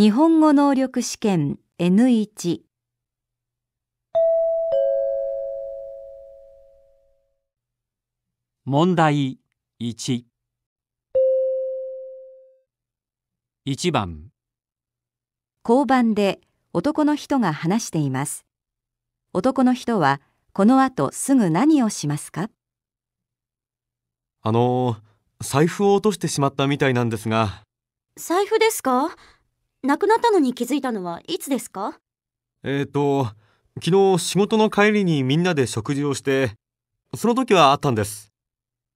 日本語能力試験 N1 問題11番交番で男の人が話しています男の人はこの後すぐ何をしますかあの財布を落としてしまったみたいなんですが財布ですか亡くなったのに気づいたのはいつですかえっ、ー、と、昨日仕事の帰りにみんなで食事をして、その時はあったんです。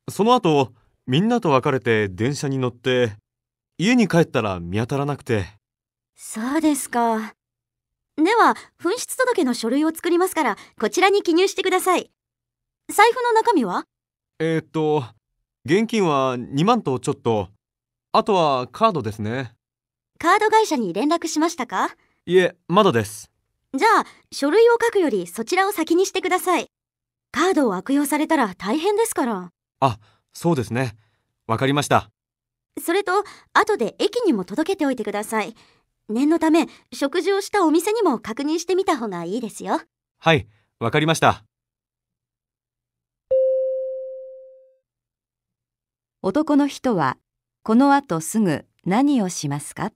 その後、みんなと別れて電車に乗って、家に帰ったら見当たらなくて。そうですか。では、紛失届の書類を作りますから、こちらに記入してください。財布の中身はえっ、と、現金は2万とちょっと、あとはカードですね。カード会社に連絡しましたかいえ、まだです。じゃあ、書類を書くよりそちらを先にしてください。カードを悪用されたら大変ですから。あ、そうですね。わかりました。それと、後で駅にも届けておいてください。念のため、食事をしたお店にも確認してみた方がいいですよ。はい、わかりました。男の人は、この後すぐ何をしますか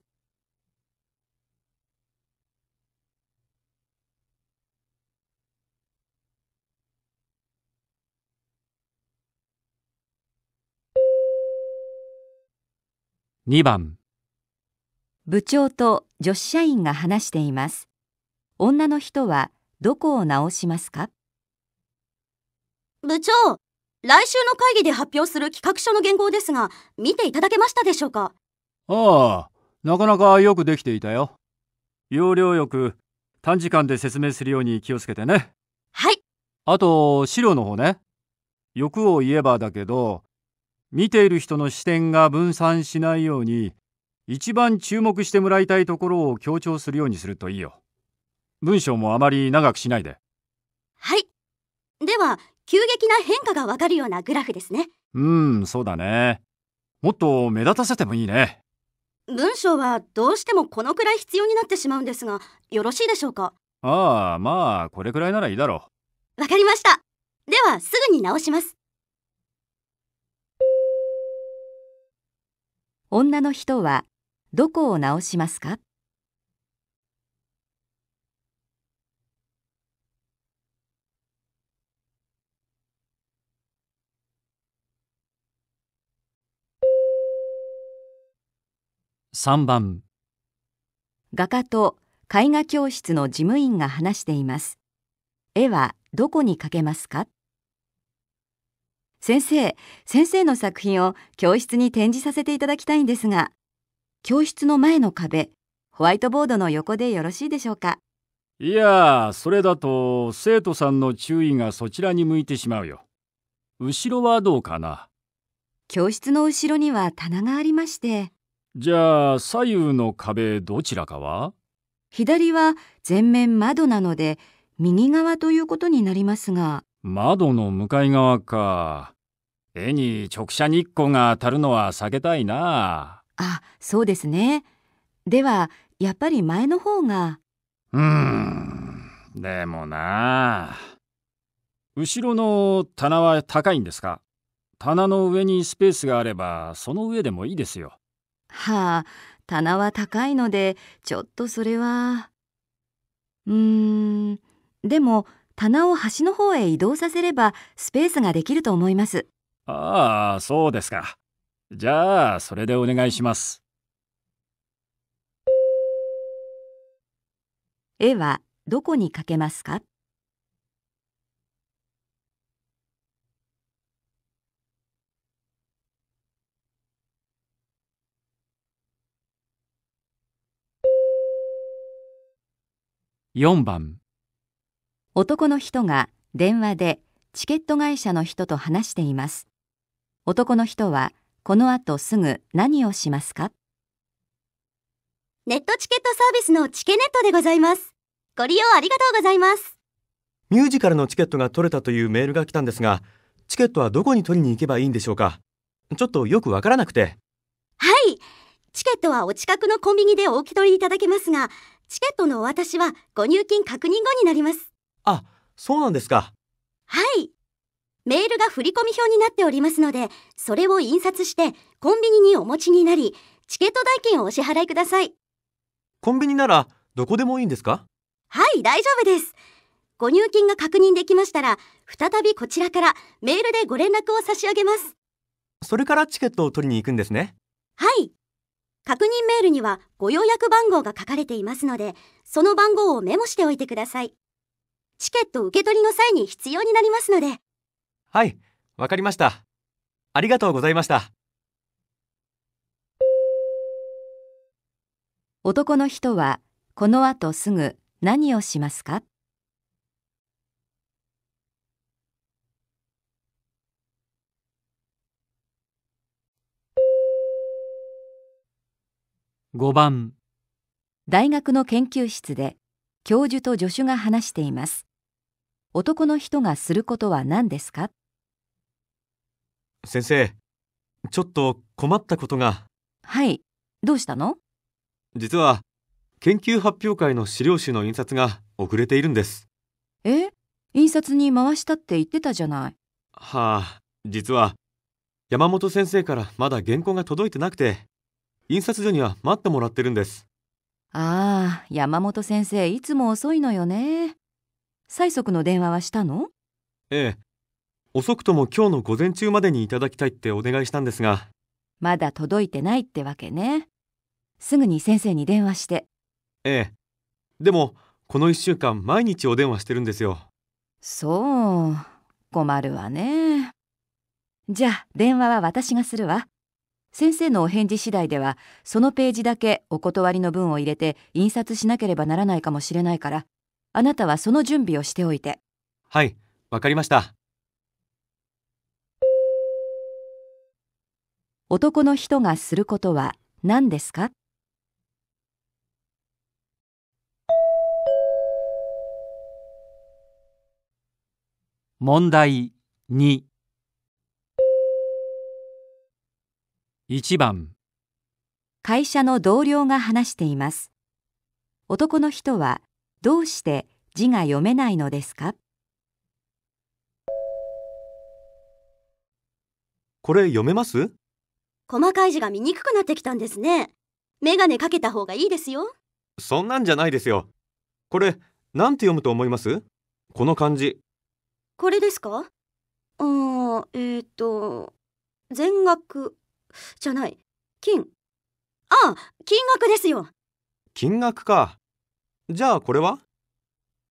2番部長と女子社員が話しています。女の人はどこを直しますか部長、来週の会議で発表する企画書の原稿ですが、見ていただけましたでしょうかああ、なかなかよくできていたよ。要領よく短時間で説明するように気をつけてね。はい。あと、資料の方ね。欲を言えばだけど、見ている人の視点が分散しないように一番注目してもらいたいところを強調するようにするといいよ。文章もあまり長くしないで。はい。では、急激な変化がわかるようなグラフですね。うん、そうだね。もっと目立たせてもいいね。文章はどうしてもこのくらい必要になってしまうんですが、よろしいでしょうかああ、まあ、これくらいならいいだろう。わかりました。では、すぐに直します。女の人はどこを直しますか3番画家と絵画教室の事務員が話しています絵はどこにかけますか先生、先生の作品を教室に展示させていただきたいんですが、教室の前の壁、ホワイトボードの横でよろしいでしょうか。いやそれだと生徒さんの注意がそちらに向いてしまうよ。後ろはどうかな教室の後ろには棚がありまして。じゃあ左右の壁どちらかは左は全面窓なので右側ということになりますが。窓の向かい側か。絵に直射日光が当たるのは避けたいなあそうですねではやっぱり前の方がうんでもな後ろの棚は高いんですか棚の上にスペースがあればその上でもいいですよはあ棚は高いのでちょっとそれはうーんでも棚を端の方へ移動させればスペースができると思いますああ、そうですか。じゃあ、それでお願いします。絵はどこにかけますか4番男の人が電話でチケット会社の人と話しています男の人はこの後すぐ何をしますかネットチケットサービスのチケネットでございます。ご利用ありがとうございます。ミュージカルのチケットが取れたというメールが来たんですが、チケットはどこに取りに行けばいいんでしょうかちょっとよくわからなくて。はい。チケットはお近くのコンビニでお受け取りいただけますが、チケットのお渡しはご入金確認後になります。あ、そうなんですか。はい。メールが振込表になっておりますので、それを印刷してコンビニにお持ちになり、チケット代金をお支払いください。コンビニならどこでもいいんですかはい、大丈夫です。ご入金が確認できましたら、再びこちらからメールでご連絡を差し上げます。それからチケットを取りに行くんですね。はい。確認メールにはご予約番号が書かれていますので、その番号をメモしておいてください。チケット受け取りの際に必要になりますので。はい、わかりました。ありがとうございました。男の人はこの後すぐ何をしますか5番大学の研究室で教授と助手が話しています男の人がすることは何ですか先生、ちょっと困ったことが。はい、どうしたの実は、研究発表会の資料集の印刷が遅れているんです。え印刷に回したって言ってたじゃない。はあ、実は、山本先生からまだ原稿が届いてなくて、印刷所には待ってもらってるんです。ああ、山本先生いつも遅いのよね。催促の電話はしたのええ。遅くとも今日の午前中までにいただきたいってお願いしたんですがまだ届いてないってわけねすぐに先生に電話してええでもこの1週間毎日お電話してるんですよそう困るわねじゃあ電話は私がするわ先生のお返事次第ではそのページだけお断りの文を入れて印刷しなければならないかもしれないからあなたはその準備をしておいてはいわかりました男の人がすることは何ですか問題二。一番会社の同僚が話しています男の人はどうして字が読めないのですかこれ読めます細かい字が見にくくなってきたんですね。メガネかけた方がいいですよ。そんなんじゃないですよ。これ、なんて読むと思いますこの漢字。これですかあー、えー、っと、全額、じゃない、金。あ、金額ですよ。金額か。じゃあこれは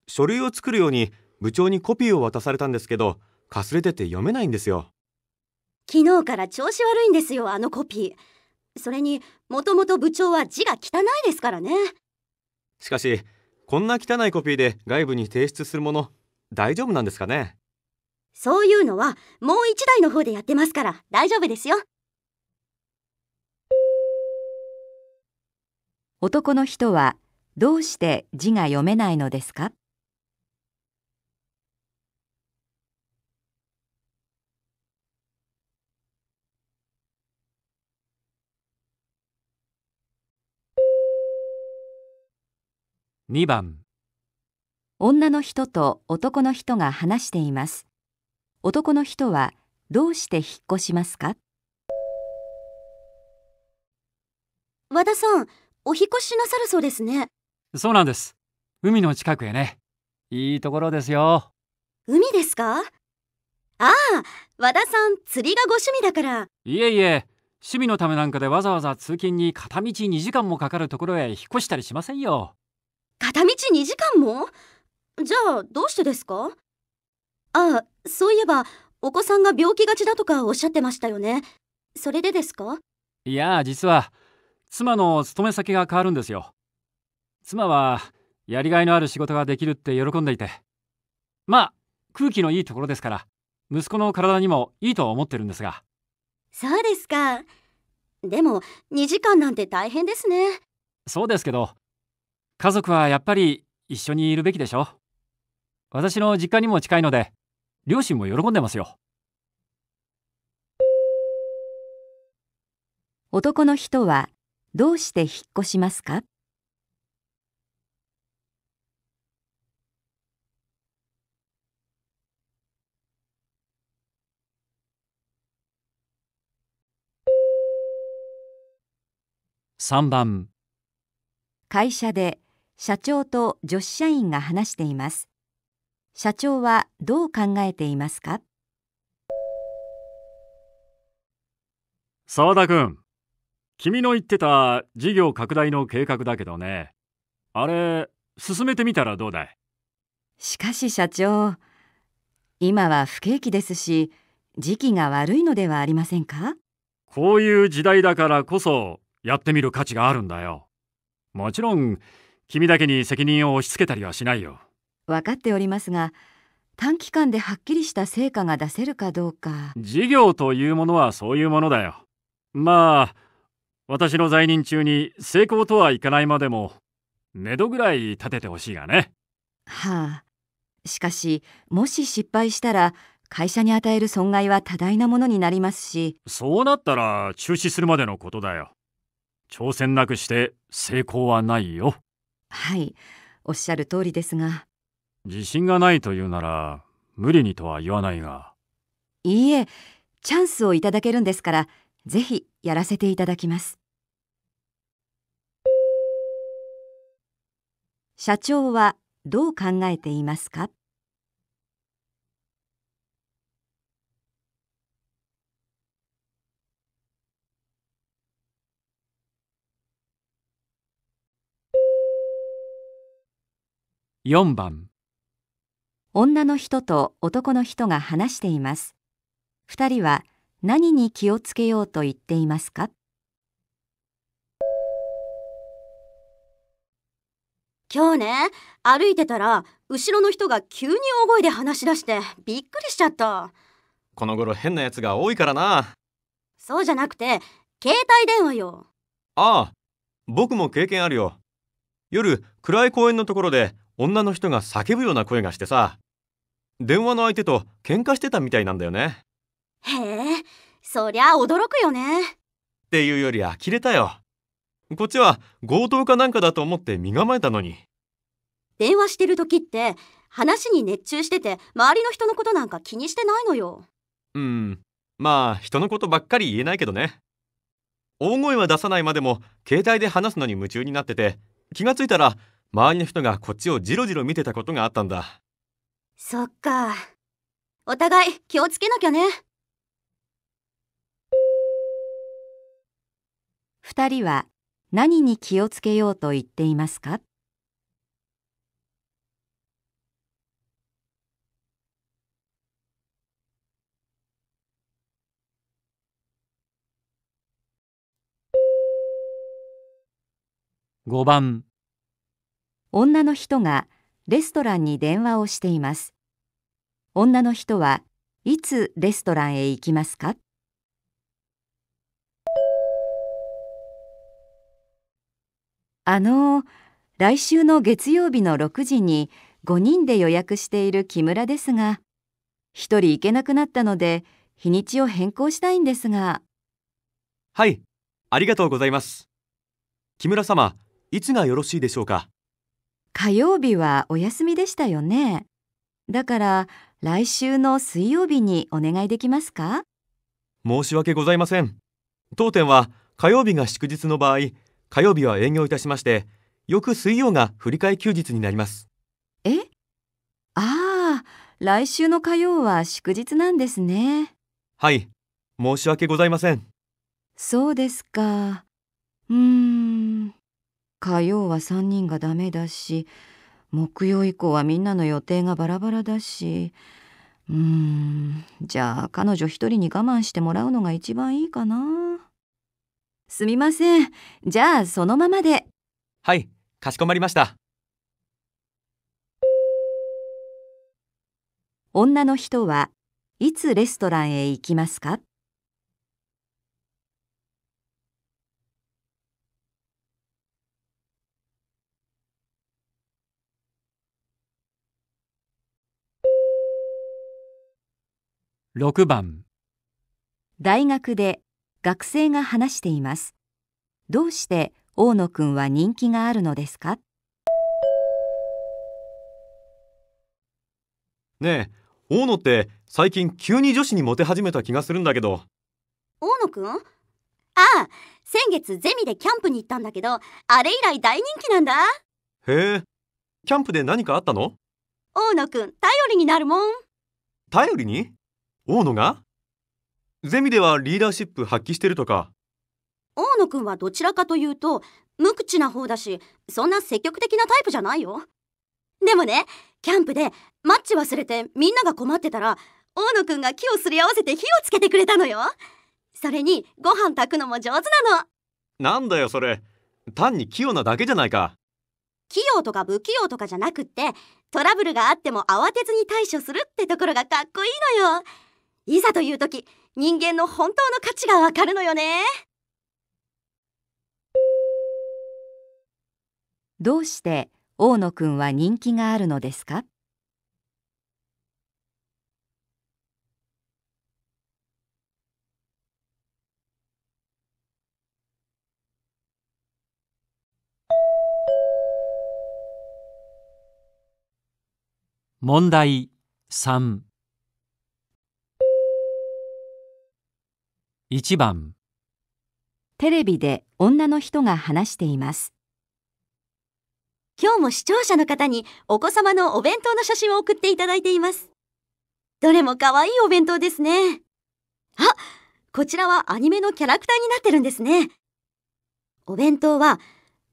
書類を作るように部長にコピーを渡されたんですけど、かすれてて読めないんですよ。昨日から調子悪いんですよ、あのコピー。それに、もともと部長は字が汚いですからね。しかし、こんな汚いコピーで外部に提出するもの、大丈夫なんですかねそういうのは、もう一台の方でやってますから、大丈夫ですよ。男の人は、どうして字が読めないのですか2番女の人と男の人が話しています男の人はどうして引っ越しますか和田さんお引越しなさるそうですねそうなんです海の近くへねいいところですよ海ですかああ和田さん釣りがご趣味だからいえいえ趣味のためなんかでわざわざ通勤に片道2時間もかかるところへ引っ越したりしませんよ片道2時間もじゃあどうしてですかああ、そういえばお子さんが病気がちだとかおっしゃってましたよね。それでですかいや、実は妻の勤め先が変わるんですよ。妻はやりがいのある仕事ができるって喜んでいて。まあ、空気のいいところですから、息子の体にもいいと思ってるんですが。そうですか。でも、2時間なんて大変ですね。そうですけど、家族はやっぱり一緒にいるべきでしょ私の実家にも近いので両親も喜んでますよ男の人はどうして引っ越しますか3番会社で社長と女子社員が話しています社長はどう考えていますか澤田君君の言ってた事業拡大の計画だけどねあれ進めてみたらどうだいしかし社長今は不景気ですし時期が悪いのではありませんかこういう時代だからこそやってみる価値があるんだよもちろん君だけに責任を押し付けたりはしないよ分かっておりますが短期間ではっきりした成果が出せるかどうか事業というものはそういうものだよまあ私の在任中に成功とはいかないまでも目処ぐらい立ててほしいがねはあしかしもし失敗したら会社に与える損害は多大なものになりますしそうなったら中止するまでのことだよ挑戦なくして成功はないよはいおっしゃる通りですが自信がないというなら無理にとは言わないがいいえチャンスをいただけるんですからぜひやらせていただきます社長はどう考えていますか4番女の人と男の人が話しています2人は何に気をつけようと言っていますか今日ね歩いてたら後ろの人が急に大声で話し出してびっくりしちゃったこの頃変なやつが多いからなそうじゃなくて携帯電話よああ僕も経験あるよ夜暗い公園のところで女の人が叫ぶような声がしてさ電話の相手と喧嘩してたみたいなんだよねへえそりゃ驚くよねっていうより呆れたよこっちは強盗かなんかだと思って身構えたのに電話してる時って話に熱中してて周りの人のことなんか気にしてないのようんまあ人のことばっかり言えないけどね大声は出さないまでも携帯で話すのに夢中になってて気がついたら周りの人がこっちをじろじろ見てたことがあったんだそっかお互い気をつけなきゃね二人は何に気をつけようと言っていますか5番女の人がレストランに電話をしています。女の人はいつレストランへ行きますかあの来週の月曜日の6時に5人で予約している木村ですが一人行けなくなったので日にちを変更したいんですがはいありがとうございます木村様いつがよろしいでしょうか火曜日はお休みでしたよね。だから来週の水曜日にお願いできますか申し訳ございません。当店は火曜日が祝日の場合、火曜日は営業いたしまして、翌水曜が振替休日になります。えああ、来週の火曜は祝日なんですね。はい、申し訳ございません。そうですか。うーん。火曜は3人がダメだし木曜以降はみんなの予定がバラバラだしうーんじゃあ彼女一人に我慢してもらうのが一番いいかなすみませんじゃあそのままではいかしこまりました女の人はいつレストランへ行きますか6番大学で学生が話していますどうして大野くんは人気があるのですかねえ大野って最近急に女子にモテ始めた気がするんだけど大野くんああ先月ゼミでキャンプに行ったんだけどあれ以来大人気なんだへえキャンプで何かあったの大野くん頼りになるもん頼りに大野がゼミではリーダーシップ発揮してるとか大野くんはどちらかというと無口な方だしそんな積極的なタイプじゃないよでもねキャンプでマッチ忘れてみんなが困ってたら大野くんが木をすり合わせて火をつけてくれたのよそれにご飯炊くのも上手なのなんだよそれ単に器用なだけじゃないか器用とか不器用とかじゃなくってトラブルがあっても慌てずに対処するってところがかっこいいのよいざという時人間の本当の価値がわかるのよねどうして大野くんは人気があるのですか問題3 1番テレビで女の人が話しています今日も視聴者の方にお子様のお弁当の写真を送っていただいていますどれも可愛いお弁当ですねあこちらはアニメのキャラクターになってるんですねお弁当は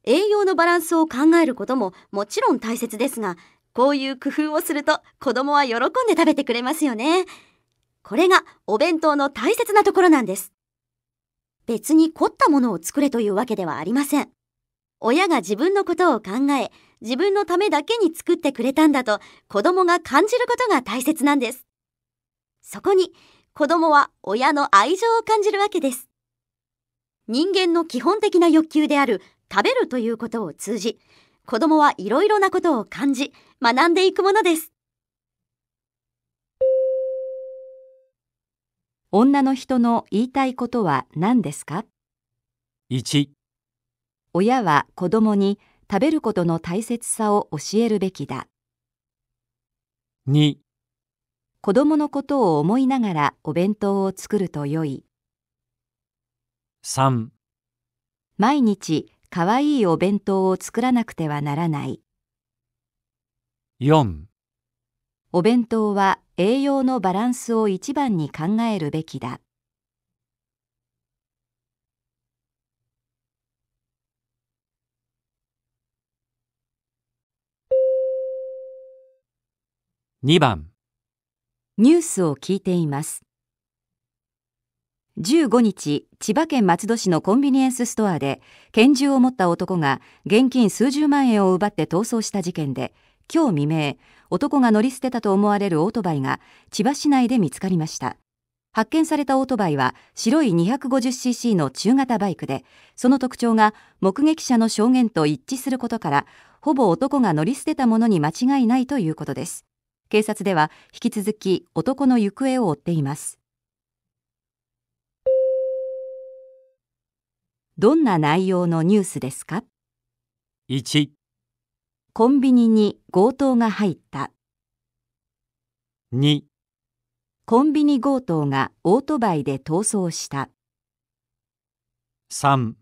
栄養のバランスを考えることももちろん大切ですがこういう工夫をすると子供は喜んで食べてくれますよねこれがお弁当の大切なところなんです別に凝ったものを作れというわけではありません。親が自分のことを考え、自分のためだけに作ってくれたんだと子供が感じることが大切なんです。そこに子供は親の愛情を感じるわけです。人間の基本的な欲求である食べるということを通じ、子供はいろいろなことを感じ、学んでいくものです。女の人の言いたいことは何ですか 1, 1親は子供に食べることの大切さを教えるべきだ 2, 2子供のことを思いながらお弁当を作るとよい3毎日かわいいお弁当を作らなくてはならない4お弁当は栄養のバランスを一番に考えるべきだ2番ニュースを聞いています15日、千葉県松戸市のコンビニエンスストアで拳銃を持った男が現金数十万円を奪って逃走した事件で今日未明、男が乗り捨てたと思われるオートバイが千葉市内で見つかりました。発見されたオートバイは白い 250cc の中型バイクで、その特徴が目撃者の証言と一致することから、ほぼ男が乗り捨てたものに間違いないということです。警察では引き続き男の行方を追っています。どんな内容のニュースですか 1, コンビニに強盗が入った。2コンビニ強盗がオートバイで逃走した。3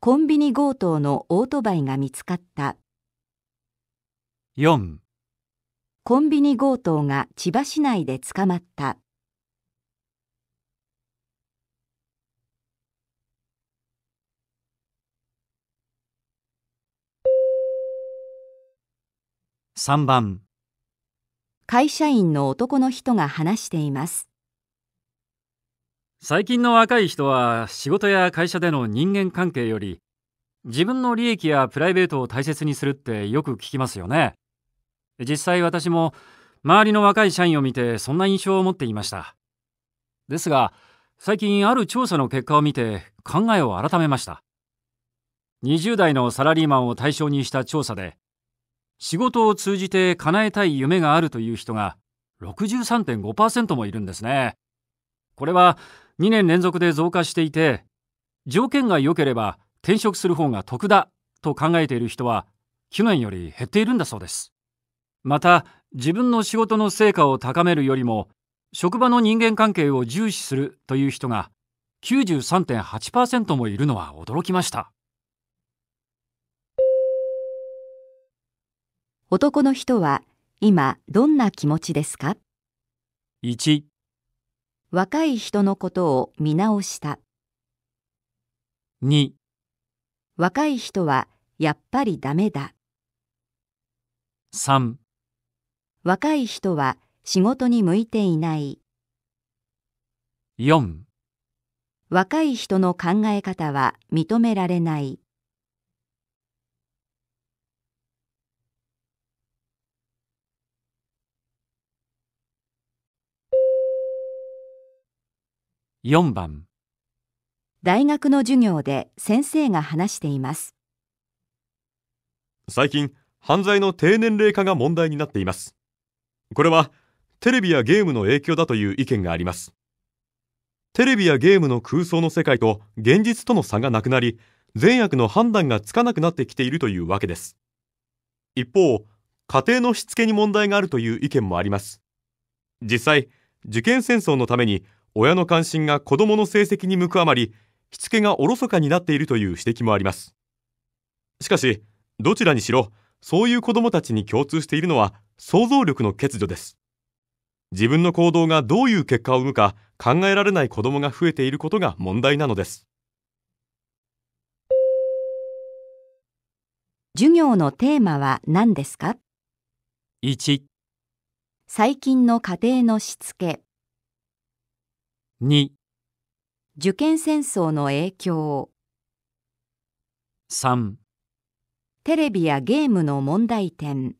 コンビニ強盗のオートバイが見つかった。4コンビニ強盗が千葉市内で捕まった。3番会社員の男の人が話しています最近の若い人は仕事や会社での人間関係より自分の利益やプライベートを大切にするってよく聞きますよね実際私も周りの若い社員を見てそんな印象を持っていましたですが最近ある調査の結果を見て考えを改めました20代のサラリーマンを対象にした調査で仕事を通じて叶えたい夢があるという人が63.5%もいるんですね。これは2年連続で増加していて、条件が良ければ転職する方が得だと考えている人は去年より減っているんだそうです。また、自分の仕事の成果を高めるよりも、職場の人間関係を重視するという人が93.8%もいるのは驚きました。男の人は今どんな気持ちですか 1, 若い人のことを見直した2若い人はやっぱりダメだ3若い人は仕事に向いていない4若い人の考え方は認められない4番大学の授業で先生が話しています最近犯罪の低年齢化が問題になっていますこれはテレビやゲームの影響だという意見がありますテレビやゲームの空想の世界と現実との差がなくなり善悪の判断がつかなくなってきているというわけです一方家庭のしつけに問題があるという意見もあります実際受験戦争のために親の関心が子供の成績に向くあまりしつけがおろそかになっているという指摘もありますしかしどちらにしろそういう子供たちに共通しているのは想像力の欠如です自分の行動がどういう結果を生むか考えられない子供が増えていることが問題なのです授業のテーマは何ですか1最近の家庭のしつけ2受験戦争の影響3テレビやゲームの問題点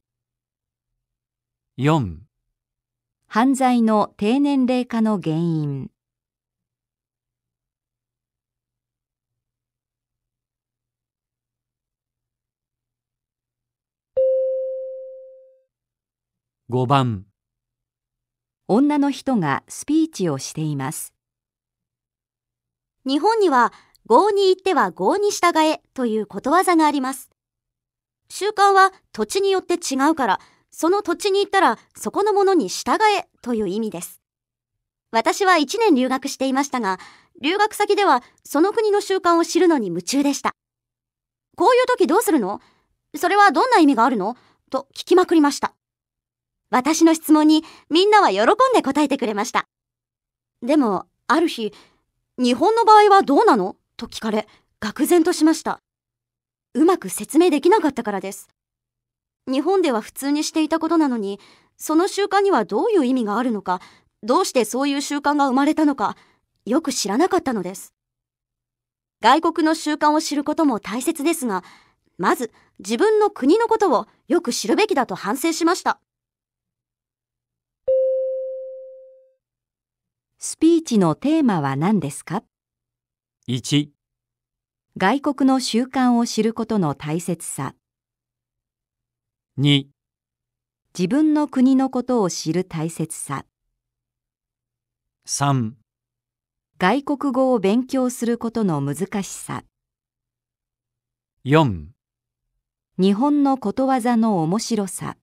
4犯罪の低年齢化の原因5番女の人がスピーチをしています。日本には、合に行っては合に従えということわざがあります。習慣は土地によって違うから、その土地に行ったらそこのものに従えという意味です。私は1年留学していましたが、留学先ではその国の習慣を知るのに夢中でした。こういう時どうするのそれはどんな意味があるのと聞きまくりました。私の質問にみんなは喜んで答えてくれました。でも、ある日、日本の場合はどうなのと聞かれ、愕然としました。うまく説明できなかったからです。日本では普通にしていたことなのに、その習慣にはどういう意味があるのか、どうしてそういう習慣が生まれたのか、よく知らなかったのです。外国の習慣を知ることも大切ですが、まず自分の国のことをよく知るべきだと反省しました。スピーチのテーマは何ですか 1, 外国の習慣を知ることの大切さ2自分の国のことを知る大切さ3外国語を勉強することの難しさ4日本のことわざの面白さ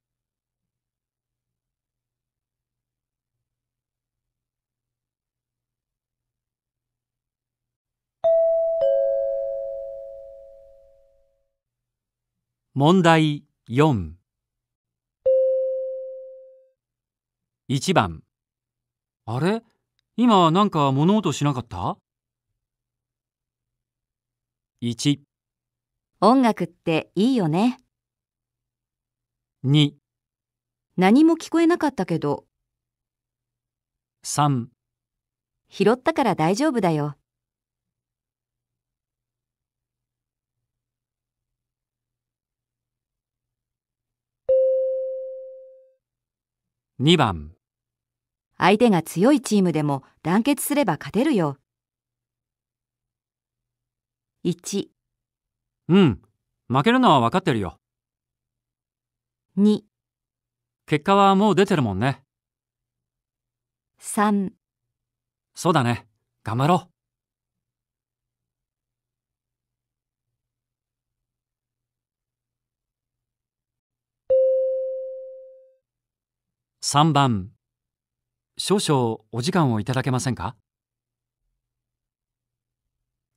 問題4 1番あれ今なんか物音しなかった ?1 音楽っていいよね2何も聞こえなかったけど3拾ったから大丈夫だよ。2番相手が強いチームでも団結すれば勝てるよ。1うん負けるのは分かってるよ2結果はもう出てるもんね3そうだね頑張ろう3番少々お時間をいただけませんか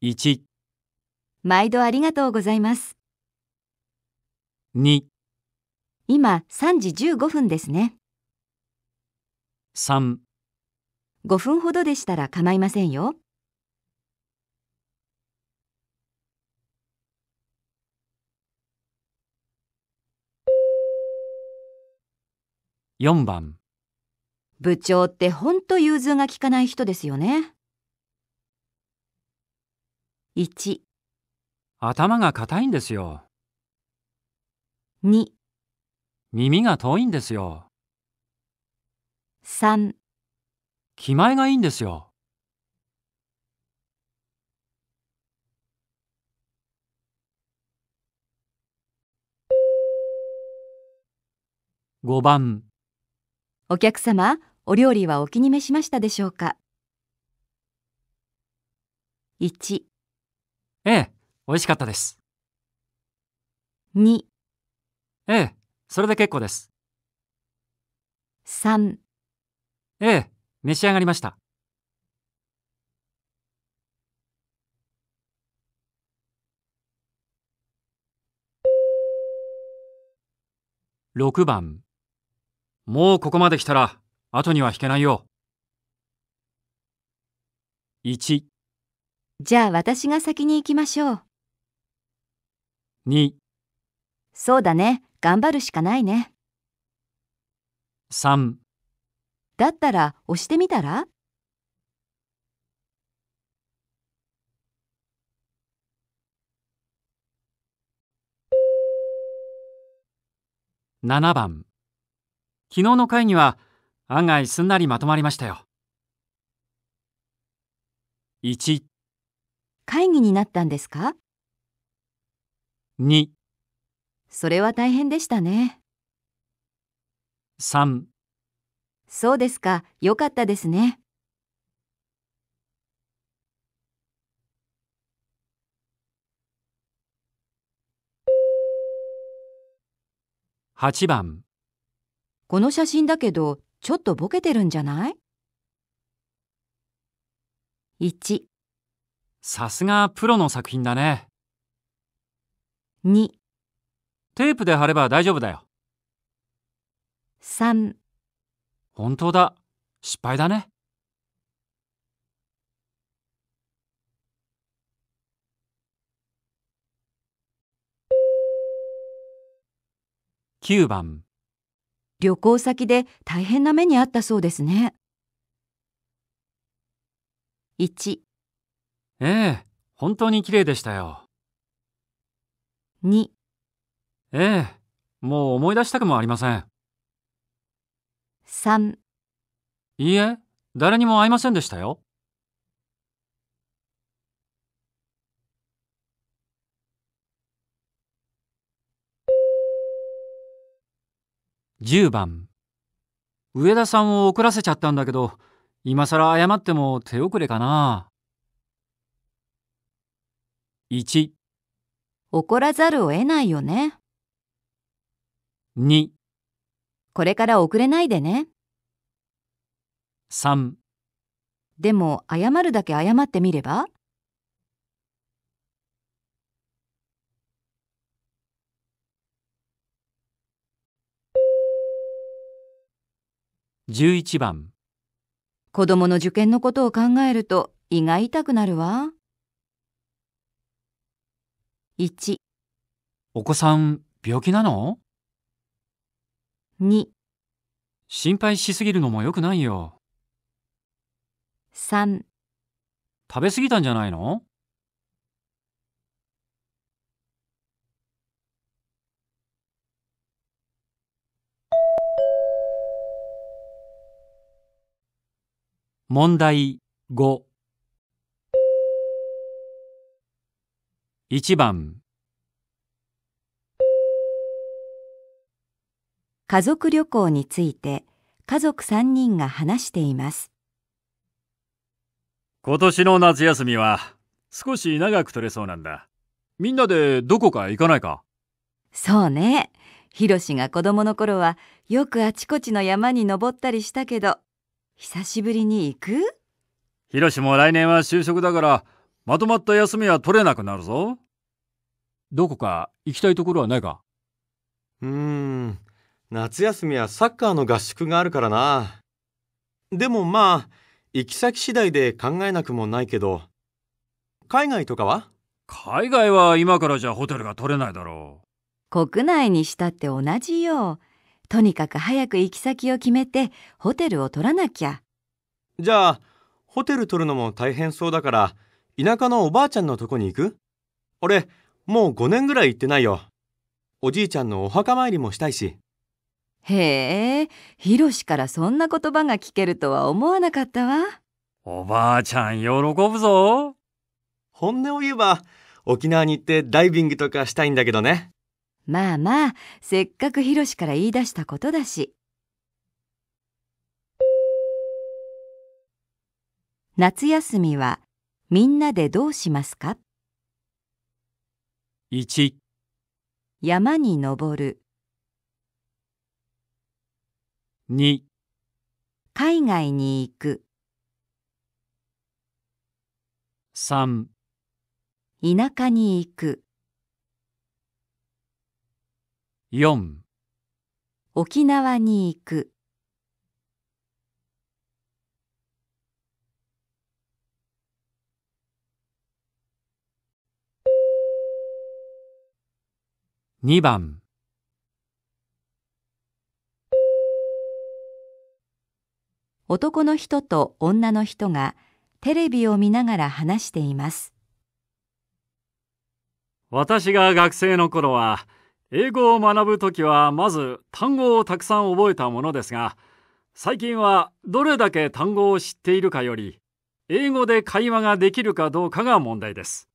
?1 毎度ありがとうございます。2今3時15分ですね。35分ほどでしたら構いませんよ。4番部長ってほんと融通が利かない人ですよね。1頭が硬いんですよ。2耳が遠いんですよ。3気前がいいんですよ。5番お客様、お料理はお気に召しましたでしょうか ?1、ええ、美味しかったです。2、ええ、それで結構です。3、ええ、召し上がりました。6番もうここまで来たら、後には引けないよ。1じゃあ私が先に行きましょう。2そうだね、頑張るしかないね。3だったら押してみたら7番昨日の会議は案外すんなりまとまりましたよ。1会議になったんですか2それは大変でしたね。3そうですか、よかったですね。8番この写真だけどちょっとボケてるんじゃない ?1 さすがプロの作品だね。2テープで貼れば大丈夫だよ。3本当だ。失敗だね。9番旅行先で大変な目にあったそうですね。1ええ、本当に綺麗でしたよ。2ええ、もう思い出したくもありません。3いいえ、誰にも会いませんでしたよ。10番上田さんを怒らせちゃったんだけど今更謝っても手遅れかな1怒らざるを得ないよね2これから遅れないでね3でも謝るだけ謝ってみれば11番子供の受験のことを考えると胃が痛くなるわ。1お子さん病気なの ?2 心配しすぎるのも良くないよ。3食べ過ぎたんじゃないの問題5 1番家族旅行について家族3人が話しています今年の夏休みは少し長く取れそうなんだみんなでどこか行かないかそうねひろしが子供の頃はよくあちこちの山に登ったりしたけど久しぶりに行くひろしも来年は就職だから、まとまった休みは取れなくなるぞ。どこか行きたいところはないかうーん、夏休みはサッカーの合宿があるからな。でもまあ、行き先次第で考えなくもないけど、海外とかは海外は今からじゃホテルが取れないだろう。国内にしたって同じよ。とにかく早く行き先を決めてホテルを取らなきゃじゃあホテル取るのも大変そうだから田舎のおばあちゃんのとこに行く俺もう5年ぐらい行ってないよおじいちゃんのお墓参りもしたいしへえひろしからそんな言葉が聞けるとは思わなかったわおばあちゃん喜ぶぞ本音を言えば沖縄に行ってダイビングとかしたいんだけどねまあまあ、せっかくヒロシから言い出したことだし。夏休みはみんなでどうしますか ?1 山に登る2海外に行く3田舎に行く4沖縄に行く2番男の人と女の人がテレビを見ながら話しています私が学生の頃は英語を学ぶときはまず単語をたくさん覚えたものですが、最近はどれだけ単語を知っているかより、英語で会話ができるかどうかが問題です。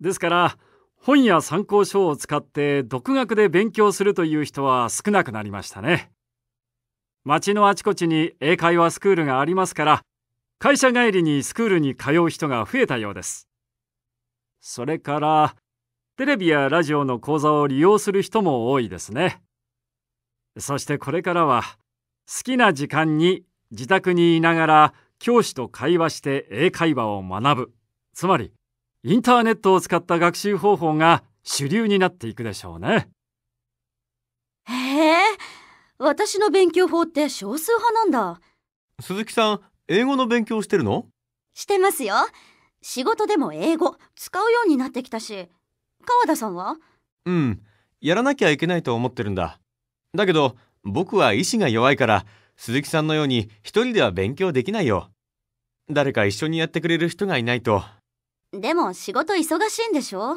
ですから、本や参考書を使って独学で勉強するという人は少なくなりましたね。街のあちこちに英会話スクールがありますから、会社帰りにスクールに通う人が増えたようです。それから、テレビやラジオの講座を利用する人も多いですね。そしてこれからは好きな時間に自宅にいながら教師と会話して英会話を学ぶ。つまり、インターネットを使った学習方法が主流になっていくでしょうね。へえ、私の勉強法って少数派なんだ。鈴木さん、英語の勉強してるのしてますよ。仕事でも英語使うようになってきたし、川田さんはうん、やらなきゃいけないと思ってるんだ。だけど、僕は意志が弱いから、鈴木さんのように一人では勉強できないよ。誰か一緒にやってくれる人がいないと。でも仕事忙しいんでしょ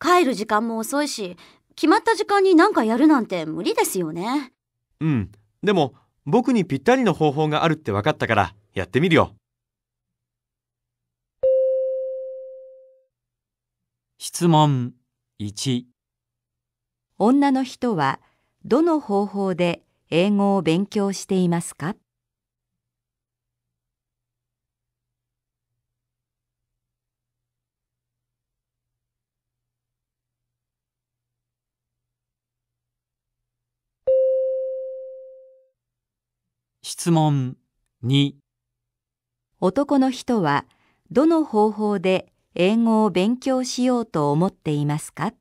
帰る時間も遅いし、決まった時間に何かやるなんて無理ですよね。うん、でも僕にぴったりの方法があるって分かったから、やってみるよ。質問1女の人はどの方法で英語を勉強していますか質問2男の人はどの方法で英語を勉強しようと思っていますか